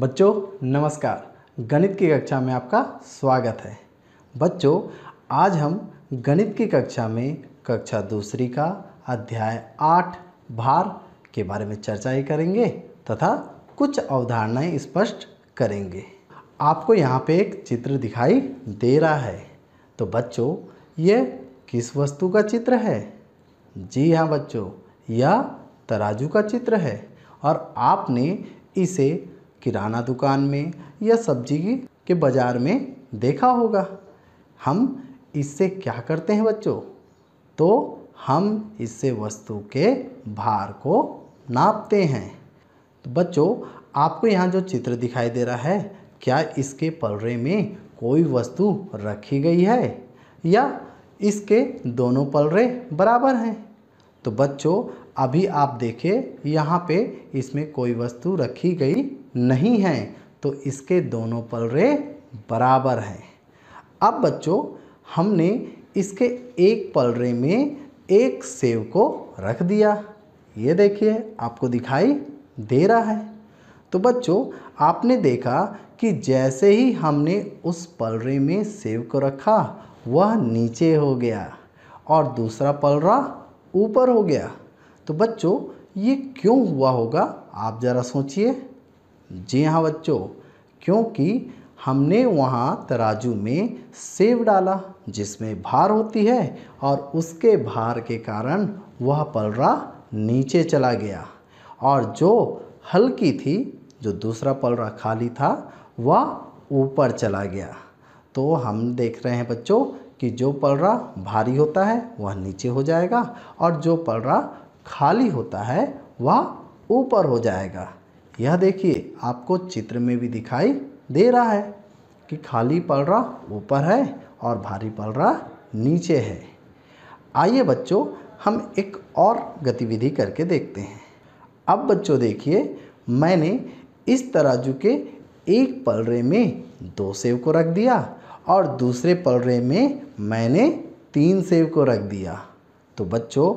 बच्चों नमस्कार गणित की कक्षा में आपका स्वागत है बच्चों आज हम गणित की कक्षा में कक्षा दूसरी का अध्याय आठ भार के बारे में चर्चा ही करेंगे तथा कुछ अवधारणाएं स्पष्ट करेंगे आपको यहाँ पे एक चित्र दिखाई दे रहा है तो बच्चों यह किस वस्तु का चित्र है जी हाँ बच्चों यह तराजू का चित्र है और आपने इसे किराना दुकान में या सब्जी के बाज़ार में देखा होगा हम इससे क्या करते हैं बच्चों तो हम इससे वस्तु के भार को नापते हैं तो बच्चों आपको यहाँ जो चित्र दिखाई दे रहा है क्या इसके पलड़े में कोई वस्तु रखी गई है या इसके दोनों पलड़े बराबर हैं तो बच्चों अभी आप देखें यहाँ पे इसमें कोई वस्तु रखी गई नहीं हैं तो इसके दोनों पलड़े बराबर हैं अब बच्चों हमने इसके एक पलड़े में एक सेब को रख दिया ये देखिए आपको दिखाई दे रहा है तो बच्चों आपने देखा कि जैसे ही हमने उस पलड़े में सेब को रखा वह नीचे हो गया और दूसरा पलड़ा ऊपर हो गया तो बच्चों ये क्यों हुआ होगा आप ज़रा सोचिए जी हाँ बच्चों क्योंकि हमने वहाँ तराजू में सेव डाला जिसमें भार होती है और उसके भार के कारण वह पलड़ा नीचे चला गया और जो हल्की थी जो दूसरा पलड़ा खाली था वह ऊपर चला गया तो हम देख रहे हैं बच्चों कि जो पलड़ा भारी होता है वह नीचे हो जाएगा और जो पलड़ा खाली होता है वह ऊपर हो जाएगा यह देखिए आपको चित्र में भी दिखाई दे रहा है कि खाली पलरा ऊपर है और भारी पलरा नीचे है आइए बच्चों हम एक और गतिविधि करके देखते हैं अब बच्चों देखिए मैंने इस तराजू के एक पलरे में दो सेव को रख दिया और दूसरे पलरे में मैंने तीन सेव को रख दिया तो बच्चों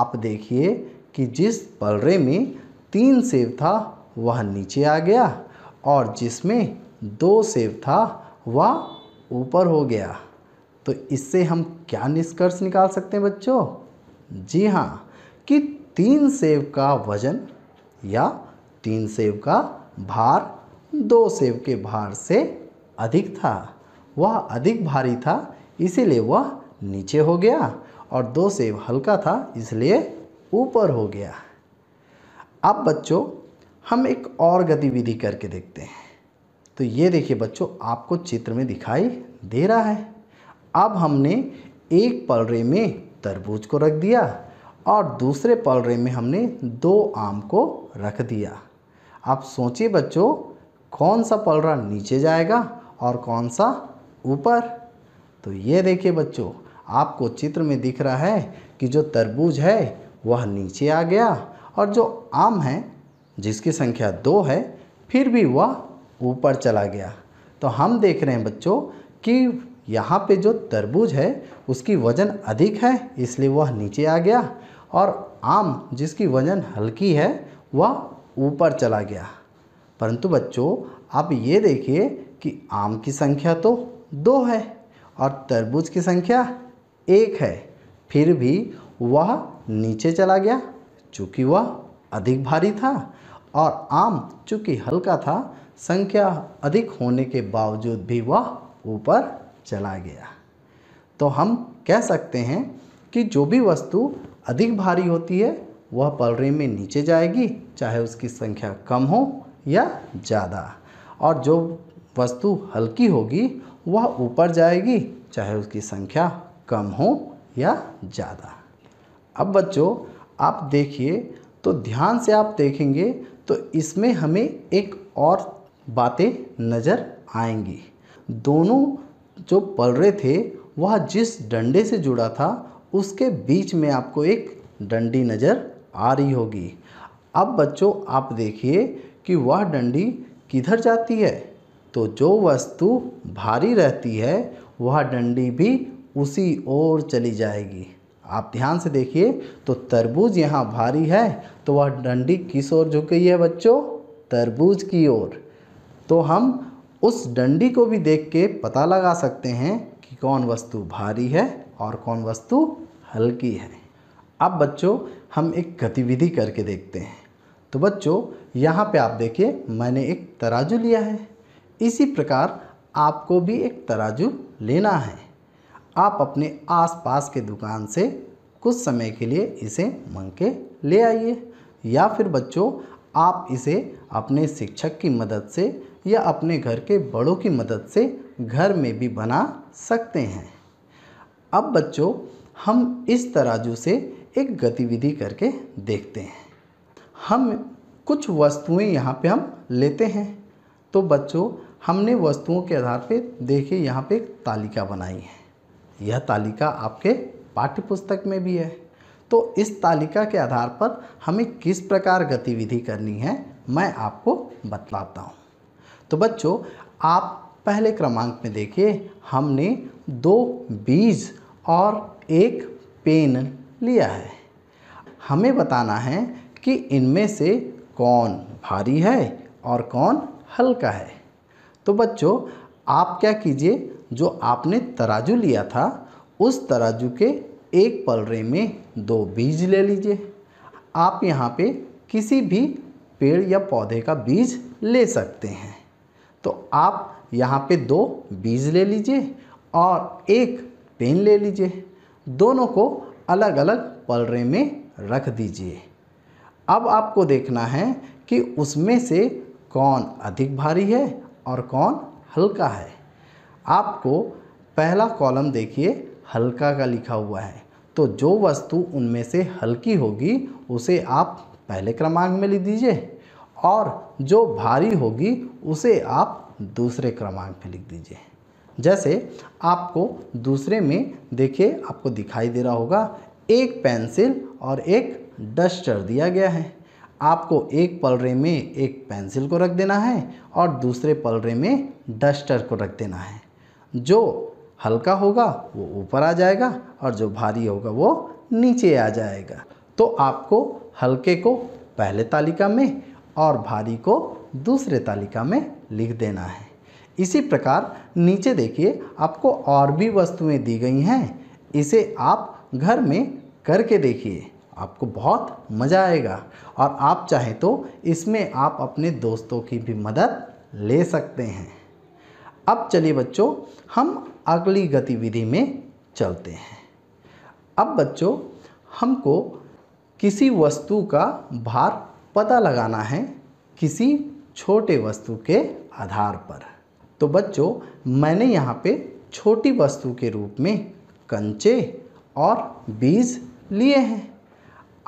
आप देखिए कि जिस पलरे में तीन सेव था वह नीचे आ गया और जिसमें दो सेब था वह ऊपर हो गया तो इससे हम क्या निष्कर्ष निकाल सकते हैं बच्चों जी हाँ कि तीन सेब का वजन या तीन सेब का भार दो सेब के भार से अधिक था वह अधिक भारी था इसीलिए वह नीचे हो गया और दो सेब हल्का था इसलिए ऊपर हो गया अब बच्चों हम एक और गतिविधि करके देखते हैं तो ये देखिए बच्चों आपको चित्र में दिखाई दे रहा है अब हमने एक पलरे में तरबूज को रख दिया और दूसरे पलरे में हमने दो आम को रख दिया आप सोचिए बच्चों कौन सा पलरा नीचे जाएगा और कौन सा ऊपर तो ये देखिए बच्चों आपको चित्र में दिख रहा है कि जो तरबूज है वह नीचे आ गया और जो आम है जिसकी संख्या दो है फिर भी वह ऊपर चला गया तो हम देख रहे हैं बच्चों कि यहाँ पे जो तरबूज है उसकी वज़न अधिक है इसलिए वह नीचे आ गया और आम जिसकी वज़न हल्की है वह ऊपर चला गया परंतु बच्चों आप ये देखिए कि आम की संख्या तो दो है और तरबूज की संख्या एक है फिर भी वह नीचे चला गया चूँकि वह अधिक भारी था और आम चूँकि हल्का था संख्या अधिक होने के बावजूद भी वह ऊपर चला गया तो हम कह सकते हैं कि जो भी वस्तु अधिक भारी होती है वह पलरे में नीचे जाएगी चाहे उसकी संख्या कम हो या ज़्यादा और जो वस्तु हल्की होगी वह ऊपर जाएगी चाहे उसकी संख्या कम हो या ज़्यादा अब बच्चों आप देखिए तो ध्यान से आप देखेंगे तो इसमें हमें एक और बातें नज़र आएंगी दोनों जो पल रहे थे वह जिस डंडे से जुड़ा था उसके बीच में आपको एक डंडी नज़र आ रही होगी अब बच्चों आप देखिए कि वह डंडी किधर जाती है तो जो वस्तु भारी रहती है वह डंडी भी उसी ओर चली जाएगी आप ध्यान से देखिए तो तरबूज यहाँ भारी है तो वह डंडी किस ओर झुक गई है बच्चों तरबूज की ओर तो हम उस डंडी को भी देख के पता लगा सकते हैं कि कौन वस्तु भारी है और कौन वस्तु हल्की है अब बच्चों हम एक गतिविधि करके देखते हैं तो बच्चों यहाँ पे आप देखिए मैंने एक तराजू लिया है इसी प्रकार आपको भी एक तराजू लेना है आप अपने आसपास के दुकान से कुछ समय के लिए इसे मंग के ले आइए या फिर बच्चों आप इसे अपने शिक्षक की मदद से या अपने घर के बड़ों की मदद से घर में भी बना सकते हैं अब बच्चों हम इस तराजू से एक गतिविधि करके देखते हैं हम कुछ वस्तुएं यहाँ पे हम लेते हैं तो बच्चों हमने वस्तुओं के आधार पे देखिए यहाँ पे एक तालिका बनाई है यह तालिका आपके पाठ्यपुस्तक में भी है तो इस तालिका के आधार पर हमें किस प्रकार गतिविधि करनी है मैं आपको बतलाता हूँ तो बच्चों आप पहले क्रमांक में देखिए हमने दो बीज और एक पेन लिया है हमें बताना है कि इनमें से कौन भारी है और कौन हल्का है तो बच्चों आप क्या कीजिए जो आपने तराजू लिया था उस तराजू के एक पलरे में दो बीज ले लीजिए आप यहाँ पे किसी भी पेड़ या पौधे का बीज ले सकते हैं तो आप यहाँ पे दो बीज ले लीजिए और एक पेन ले लीजिए दोनों को अलग अलग पलरे में रख दीजिए अब आपको देखना है कि उसमें से कौन अधिक भारी है और कौन हल्का है आपको पहला कॉलम देखिए हल्का का लिखा हुआ है तो जो वस्तु उनमें से हल्की होगी उसे आप पहले क्रमांक में लिख दीजिए और जो भारी होगी उसे आप दूसरे क्रमांक में लिख दीजिए जैसे आपको दूसरे में देखिए आपको दिखाई दे रहा होगा एक पेंसिल और एक डस्टर दिया गया है आपको एक पलड़े में एक पेंसिल को रख देना है और दूसरे पलड़े में डस्टर को रख देना है जो हल्का होगा वो ऊपर आ जाएगा और जो भारी होगा वो नीचे आ जाएगा तो आपको हल्के को पहले तालिका में और भारी को दूसरे तालिका में लिख देना है इसी प्रकार नीचे देखिए आपको और भी वस्तुएं दी गई हैं इसे आप घर में करके देखिए आपको बहुत मज़ा आएगा और आप चाहें तो इसमें आप अपने दोस्तों की भी मदद ले सकते हैं अब चलिए बच्चों हम अगली गतिविधि में चलते हैं अब बच्चों हमको किसी वस्तु का भार पता लगाना है किसी छोटे वस्तु के आधार पर तो बच्चों मैंने यहाँ पे छोटी वस्तु के रूप में कंचे और बीज लिए हैं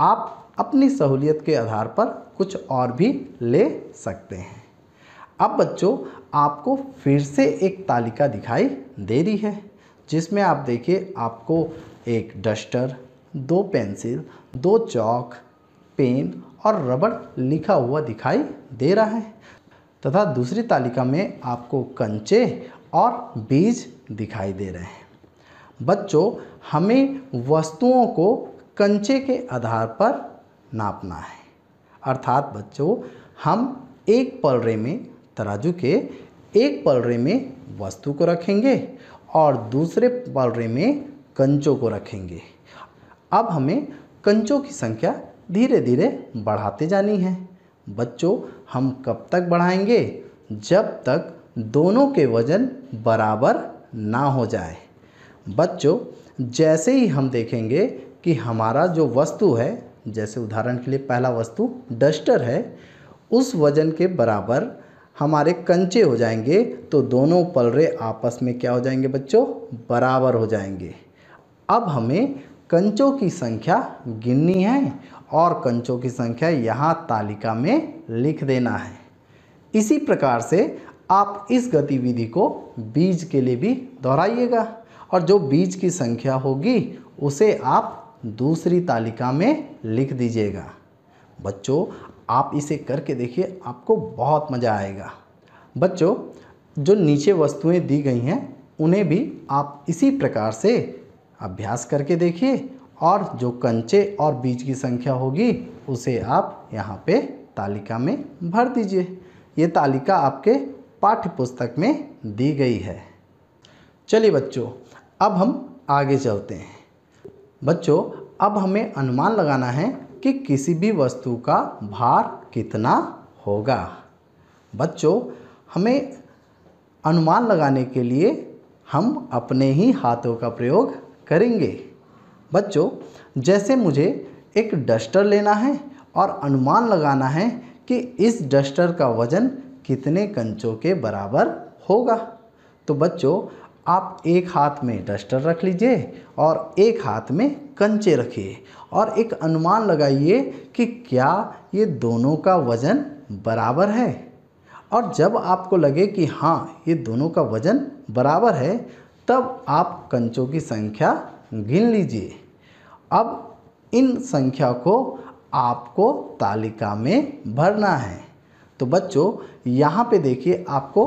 आप अपनी सहूलियत के आधार पर कुछ और भी ले सकते हैं अब बच्चों आपको फिर से एक तालिका दिखाई दे रही है जिसमें आप देखिए आपको एक डस्टर दो पेंसिल दो चौक पेन और रबड़ लिखा हुआ दिखाई दे रहा है तथा दूसरी तालिका में आपको कंचे और बीज दिखाई दे रहे हैं बच्चों हमें वस्तुओं को कंचे के आधार पर नापना है अर्थात बच्चों हम एक पलड़े में तराजू के एक पलड़े में वस्तु को रखेंगे और दूसरे पलड़े में कंचों को रखेंगे अब हमें कंचों की संख्या धीरे धीरे बढ़ाते जानी है बच्चों हम कब तक बढ़ाएंगे जब तक दोनों के वज़न बराबर ना हो जाए बच्चों जैसे ही हम देखेंगे कि हमारा जो वस्तु है जैसे उदाहरण के लिए पहला वस्तु डस्टर है उस वजन के बराबर हमारे कंचे हो जाएंगे तो दोनों पलरे आपस में क्या हो जाएंगे बच्चों बराबर हो जाएंगे अब हमें कंचों की संख्या गिननी है और कंचों की संख्या यहाँ तालिका में लिख देना है इसी प्रकार से आप इस गतिविधि को बीज के लिए भी दोहराइएगा और जो बीज की संख्या होगी उसे आप दूसरी तालिका में लिख दीजिएगा बच्चों आप इसे करके देखिए आपको बहुत मज़ा आएगा बच्चों जो नीचे वस्तुएं दी गई हैं उन्हें भी आप इसी प्रकार से अभ्यास करके देखिए और जो कंचे और बीज की संख्या होगी उसे आप यहाँ पे तालिका में भर दीजिए ये तालिका आपके पाठ्य पुस्तक में दी गई है चलिए बच्चों अब हम आगे चलते हैं बच्चों अब हमें अनुमान लगाना है कि किसी भी वस्तु का भार कितना होगा बच्चों हमें अनुमान लगाने के लिए हम अपने ही हाथों का प्रयोग करेंगे बच्चों जैसे मुझे एक डस्टर लेना है और अनुमान लगाना है कि इस डस्टर का वज़न कितने कंचों के बराबर होगा तो बच्चों आप एक हाथ में डस्टर रख लीजिए और एक हाथ में कंचे रखिए और एक अनुमान लगाइए कि क्या ये दोनों का वज़न बराबर है और जब आपको लगे कि हाँ ये दोनों का वज़न बराबर है तब आप कंचों की संख्या गिन लीजिए अब इन संख्या को आपको तालिका में भरना है तो बच्चों यहाँ पे देखिए आपको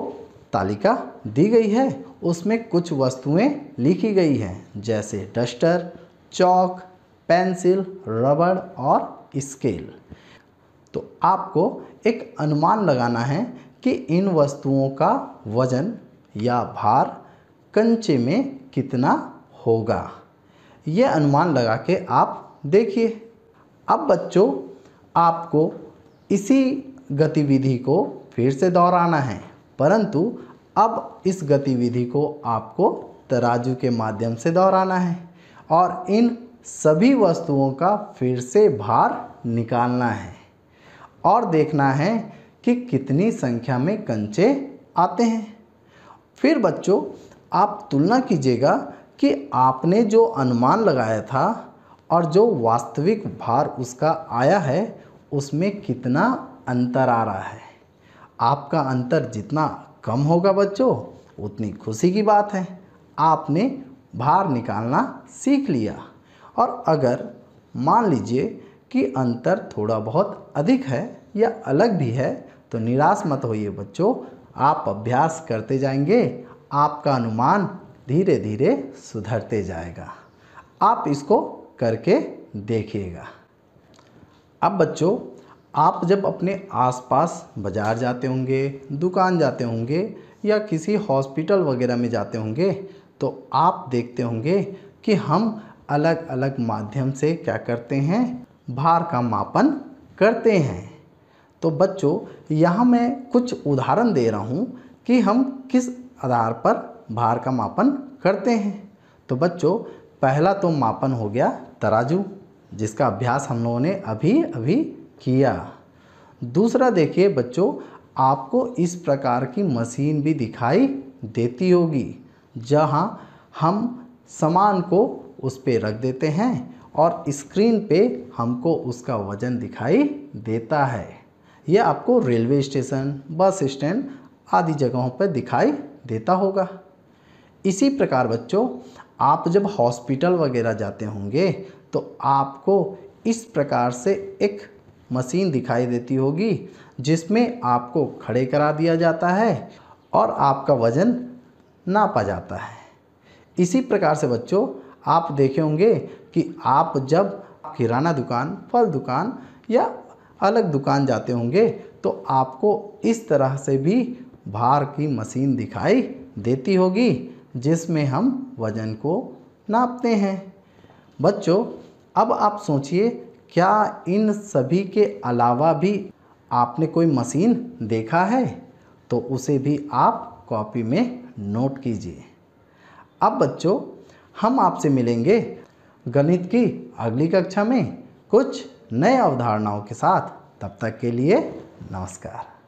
तालिका दी गई है उसमें कुछ वस्तुएं लिखी गई हैं जैसे डस्टर चौक पेंसिल रबड़ और स्केल तो आपको एक अनुमान लगाना है कि इन वस्तुओं का वजन या भार कंचे में कितना होगा ये अनुमान लगा के आप देखिए अब बच्चों आपको इसी गतिविधि को फिर से दोहराना है परंतु अब इस गतिविधि को आपको तराजू के माध्यम से दोहराना है और इन सभी वस्तुओं का फिर से भार निकालना है और देखना है कि कितनी संख्या में कंचे आते हैं फिर बच्चों आप तुलना कीजिएगा कि आपने जो अनुमान लगाया था और जो वास्तविक भार उसका आया है उसमें कितना अंतर आ रहा है आपका अंतर जितना कम होगा बच्चों उतनी खुशी की बात है आपने भार निकालना सीख लिया और अगर मान लीजिए कि अंतर थोड़ा बहुत अधिक है या अलग भी है तो निराश मत होइए बच्चों आप अभ्यास करते जाएंगे आपका अनुमान धीरे धीरे सुधरते जाएगा आप इसको करके देखिएगा अब बच्चों आप जब अपने आसपास बाज़ार जाते होंगे दुकान जाते होंगे या किसी हॉस्पिटल वगैरह में जाते होंगे तो आप देखते होंगे कि हम अलग अलग माध्यम से क्या करते हैं भार का मापन करते हैं तो बच्चों यहाँ मैं कुछ उदाहरण दे रहा हूँ कि हम किस आधार पर भार का मापन करते हैं तो बच्चों पहला तो मापन हो गया तराजू जिसका अभ्यास हम लोगों ने अभी अभी किया दूसरा देखिए बच्चों आपको इस प्रकार की मशीन भी दिखाई देती होगी जहां हम सामान को उस पर रख देते हैं और स्क्रीन पे हमको उसका वज़न दिखाई देता है यह आपको रेलवे स्टेशन बस स्टैंड आदि जगहों पर दिखाई देता होगा इसी प्रकार बच्चों आप जब हॉस्पिटल वगैरह जाते होंगे तो आपको इस प्रकार से एक मशीन दिखाई देती होगी जिसमें आपको खड़े करा दिया जाता है और आपका वज़न नापा जाता है इसी प्रकार से बच्चों आप देखे होंगे कि आप जब किराना दुकान फल दुकान या अलग दुकान जाते होंगे तो आपको इस तरह से भी भार की मशीन दिखाई देती होगी जिसमें हम वज़न को नापते हैं बच्चों अब आप सोचिए क्या इन सभी के अलावा भी आपने कोई मशीन देखा है तो उसे भी आप कॉपी में नोट कीजिए अब बच्चों हम आपसे मिलेंगे गणित की अगली कक्षा में कुछ नए अवधारणाओं के साथ तब तक के लिए नमस्कार